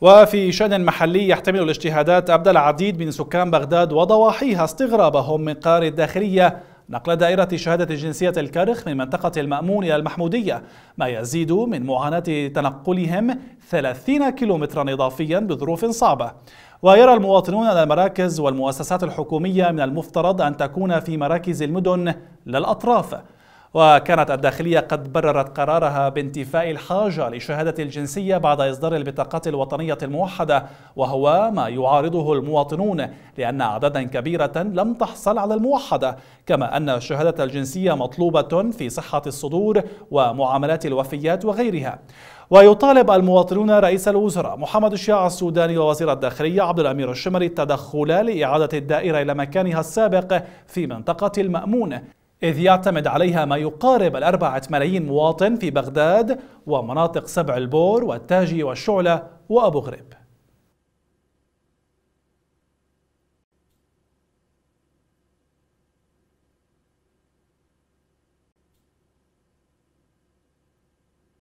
وفي شأن محلي يحتمل الاجتهادات أبدى العديد من سكان بغداد وضواحيها استغرابهم من قرار الداخلية نقل دائرة شهادة الجنسية الكرخ من منطقة المأمون إلى المحمودية ما يزيد من معاناة تنقلهم 30 كيلومترا إضافيا بظروف صعبة ويرى المواطنون أن المراكز والمؤسسات الحكومية من المفترض أن تكون في مراكز المدن لا الأطراف وكانت الداخلية قد بررت قرارها بانتفاء الحاجة لشهادة الجنسية بعد إصدار البطاقات الوطنية الموحدة وهو ما يعارضه المواطنون لأن أعدادا كبيرة لم تحصل على الموحدة كما أن شهادة الجنسية مطلوبة في صحة الصدور ومعاملات الوفيات وغيرها ويطالب المواطنون رئيس الوزراء محمد الشيع السوداني ووزير الداخلية عبد الأمير الشمري التدخل لإعادة الدائرة إلى مكانها السابق في منطقة المأمون إذ يعتمد عليها ما يقارب الأربعة ملايين مواطن في بغداد ومناطق سبع البور والتاجي والشعلة وأبو غريب